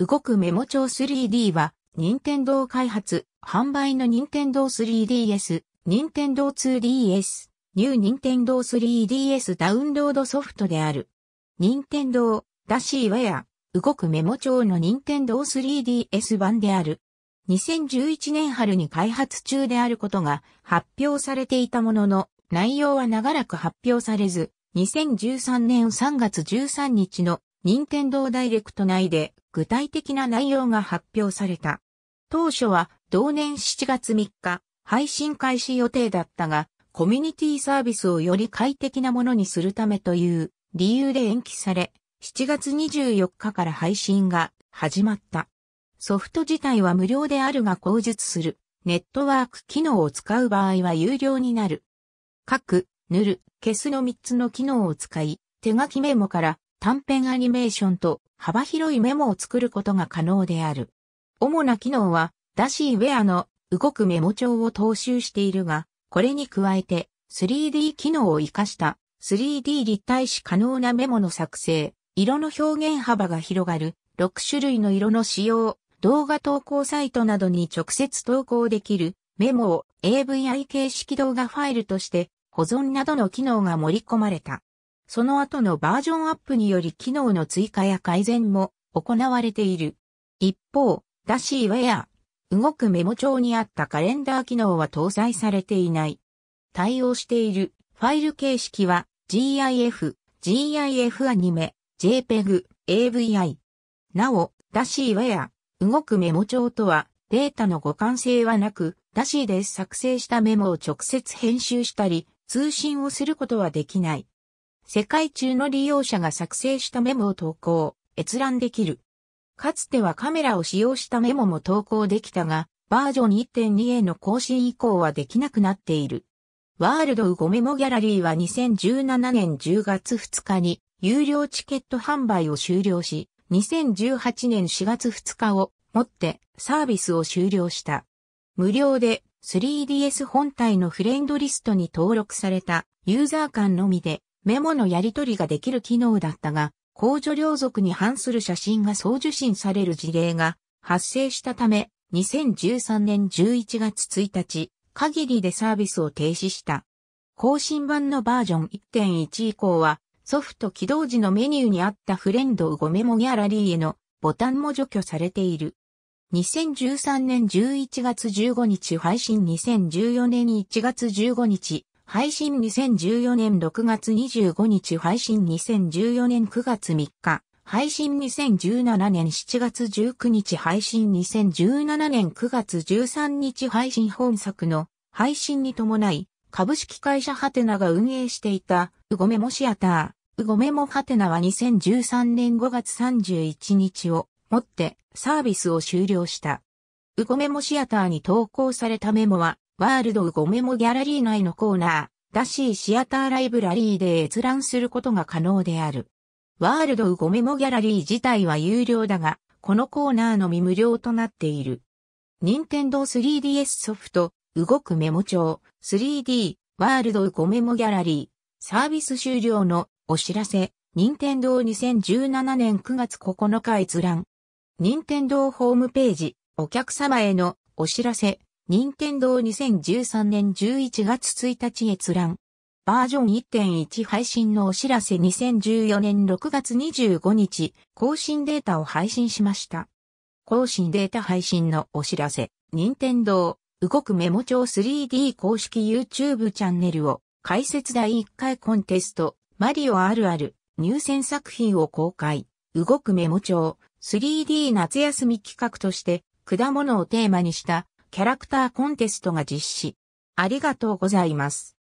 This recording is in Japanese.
動くメモ帳 3D は、任天堂開発、販売の任天堂 3DS、任天堂 2DS、ニュー任天堂 3DS ダウンロードソフトである。任天堂、ダシーウェア、動くメモ帳の任天堂 3DS 版である。2011年春に開発中であることが発表されていたものの、内容は長らく発表されず、2013年3月13日の任天堂ダイレクト内で具体的な内容が発表された。当初は同年7月3日、配信開始予定だったが、コミュニティサービスをより快適なものにするためという理由で延期され、7月24日から配信が始まった。ソフト自体は無料であるが口述する。ネットワーク機能を使う場合は有料になる。書く、塗る、消すの3つの機能を使い、手書きメモから短編アニメーションと幅広いメモを作ることが可能である。主な機能は、ダシーウェアの動くメモ帳を踏襲しているが、これに加えて 3D 機能を活かした 3D 立体視可能なメモの作成、色の表現幅が広がる6種類の色の使用、動画投稿サイトなどに直接投稿できるメモを AVI 形式動画ファイルとして保存などの機能が盛り込まれた。その後のバージョンアップにより機能の追加や改善も行われている。一方、ダシーウェア、動くメモ帳にあったカレンダー機能は搭載されていない。対応しているファイル形式は GIF、GIF アニメ、JPEG、AVI。なお、ダシーウェア、動くメモ帳とはデータの互換性はなく、ダシーで作成したメモを直接編集したり、通信をすることはできない。世界中の利用者が作成したメモを投稿、閲覧できる。かつてはカメラを使用したメモも投稿できたが、バージョン1.2への更新以降はできなくなっている。ワールドウゴメモギャラリーは2017年10月2日に有料チケット販売を終了し、2018年4月2日をもってサービスを終了した。無料で 3DS 本体のフレンドリストに登録されたユーザー間のみでメモのやり取りができる機能だったが、公助領族に反する写真が送受信される事例が発生したため、2013年11月1日、限りでサービスを停止した。更新版のバージョン1.1以降は、ソフト起動時のメニューにあったフレンド5メモギャラリーへのボタンも除去されている。2013年11月15日配信2014年1月15日配信2014年6月25日配信2014年9月3日配信2017年7月19日配信2017年9月13日配信本作の配信に伴い株式会社ハテナが運営していたうごメモシアターうごメモハテナは2013年5月31日をもってサービスを終了した。うごメモシアターに投稿されたメモはワールド5メモギャラリー内のコーナー、ッシーシアターライブラリーで閲覧することが可能である。ワールド5メモギャラリー自体は有料だが、このコーナーのみ無料となっている。任天堂 3DS ソフト、動くメモ帳、3D、ワールド5メモギャラリー、サービス終了のお知らせ、任天堂2017年9月9日閲覧。任天堂ホームページ、お客様へのお知らせ、任天堂2013年11月1日閲覧。バージョン1.1配信のお知らせ2014年6月25日、更新データを配信しました。更新データ配信のお知らせ、任天堂動くメモ帳 3D 公式 YouTube チャンネルを解説第1回コンテスト、マリオあるある入選作品を公開、動くメモ帳 3D 夏休み企画として、果物をテーマにしたキャラクターコンテストが実施。ありがとうございます。